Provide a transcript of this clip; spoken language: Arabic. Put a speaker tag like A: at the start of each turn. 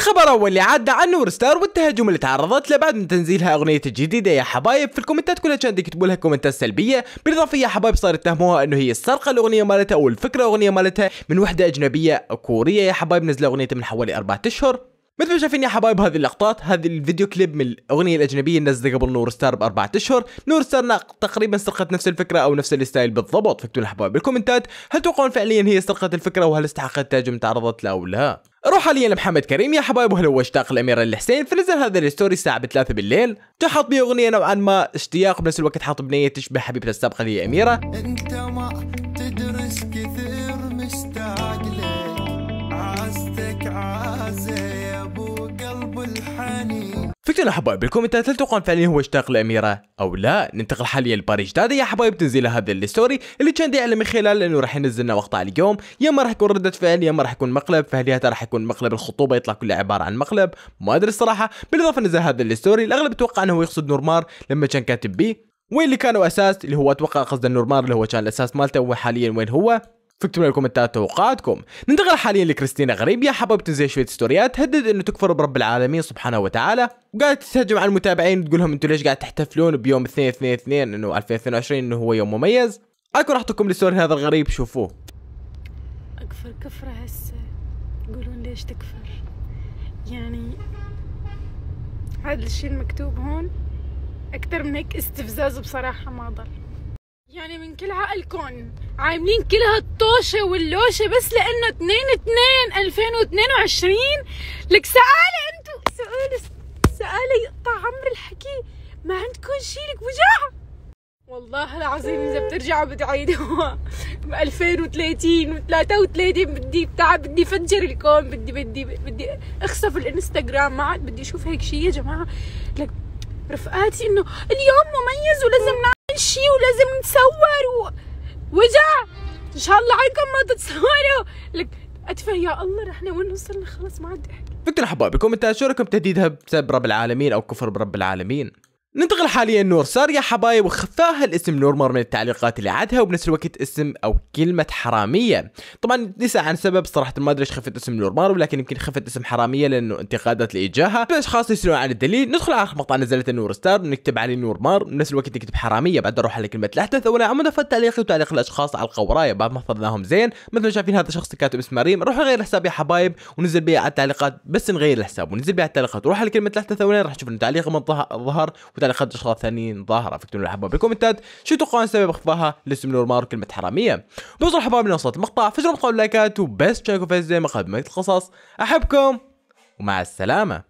A: الخبر الاول اللي عاد عن نور ستار والتهجم اللي تعرضت له بعد من تنزيلها اغنيه الجديده يا حبايب في الكومنتات كلها كانت يكتبوا لها كومنتات سلبيه بالاضافه يا حبايب صار يتهموها انه هي سرقه الاغنيه مالتها او الفكره الاغنيه مالتها من وحده اجنبيه كوريه يا حبايب نزل اغنيتها من حوالي اربعة اشهر مثل ما شايفين يا حبايب هذه اللقطات هذا الفيديو كليب من الاغنيه الاجنبيه نزلته قبل نور ستار باربعة اشهر نور ستار تقريبا سرقت نفس الفكره او نفس الستايل بالضبط فكتبوا يا حبايب بالكومنتات هل توقعون فعليا هي سرقت الفكره وهل استحقت تهجم تعرضت له او لا روح حاليا لمحمد كريم يا حبايب وهلا واشتاق الامير الحسين فنزل هذا الستوري الساعه بثلاثة 3 بالليل تحط بيه اغنيه نوعا ما اشتياق بنفس الوقت حاط بنيه تشبه حبيبته السابقه اللي هي اميره انت
B: ما تدرس كثير مشتاق لك عازتك عازه
A: يا ابو قلب الحنين فكرة الأحباب بالكومنتات هل تتوقعون فعليا هو اشتاق لأميرة أو لا ننتقل حاليا لباري جدادة يا حبايب تنزيل هذا الستوري اللي كان يعلم من خلاله انه راح ينزلنا مقطع اليوم يا اما راح يكون ردة فعل يا اما راح يكون مقلب فهل هذا راح يكون مقلب الخطوبة يطلع كله عبارة عن مقلب ما ادري الصراحة بالاضافة نزل هذا الستوري الاغلب يتوقع انه هو يقصد نورمار لما كان كاتب بي وين اللي كانوا اساس اللي هو اتوقع قصد نورمار اللي هو كان الاساس مالته وحاليا وين هو فاكتبوا لي بالكومنتات توقعاتكم ننتقل حاليا لكريستينا غريب يا حبيبتي تنزل شويه ستوريات تهدد انه تكفر برب العالمين سبحانه وتعالى وقالت تهجم على المتابعين وتقول لهم انتم ليش قاعد تحتفلون بيوم 2 2 2 انه 2022 انه هو يوم مميز اكون تكون لستوري هذا الغريب شوفوه
B: اكفر كفره هسه يقولون ليش تكفر يعني هذا الشيء المكتوب هون اكثر من هيك استفزاز بصراحه ما ضل يعني من كل عقلكم عاملين كل هالطوشه واللوشه بس لانه 2 2 2022 لك سقالة انتو سقالة سقالة يقطع عمر الحكي ما عندكم شيء لك وجع والله العظيم اذا بترجعوا بتعيدوا ب 2030 و 33 بدي بتعب بدي فجر الكون بدي بدي بدي اخسف الانستغرام ما عاد بدي اشوف هيك شيء يا جماعه لك رفقاتي انه اليوم مميز ولازم نعمل نمشي ولازم نتصور وجع ان شاء الله عليكم ما تتصوروا لك اتفا يا الله رحنا وين وصلنا خلاص ما عاد احكي
A: فكر احبابكم رايكم تهديدها بسبب رب العالمين او كفر برب العالمين ننتقل حاليا نور صار يا حبايب وخفاها الاسم نور مر من التعليقات اللي عادها وبنفس الوقت اسم او كلمة حرامية طبعا نسى عن سبب صراحة ما ادري ايش خفت اسم نور مر ولكن يمكن خفت اسم حرامية لانه انتقادات لايجاها اشخاص يسألون عن الدليل ندخل على مقطع نزلته نور ستار نكتب عليه مر بنفس الوقت نكتب حرامية بعد نروح على كلمة الاحداث ولا عمودها في التعليق وتعليق الاشخاص على القوراية بعد ما حفظناهم زين مثل ما شايفين هذا الشخص كاتب اسم مريم روح غير الحساب يا حبايب ونزل بيه على التعليقات بس نغير الحساب ونزل بيه على التعليقات روح على كلمة الاحدث راح تشوف ان تعليق من ظهر وبالتالي خرج اشخاص ثانيين ظاهره فاكتبوا لي حبها بالكومنتات شو تتوقعون سبب اخفاها لاسم نورمار كلمه حراميه بوصل احباب من وسط المقطع فجروا مقطع لايكات وبس تشاركوا في زي ما قبل القصص احبكم ومع السلامه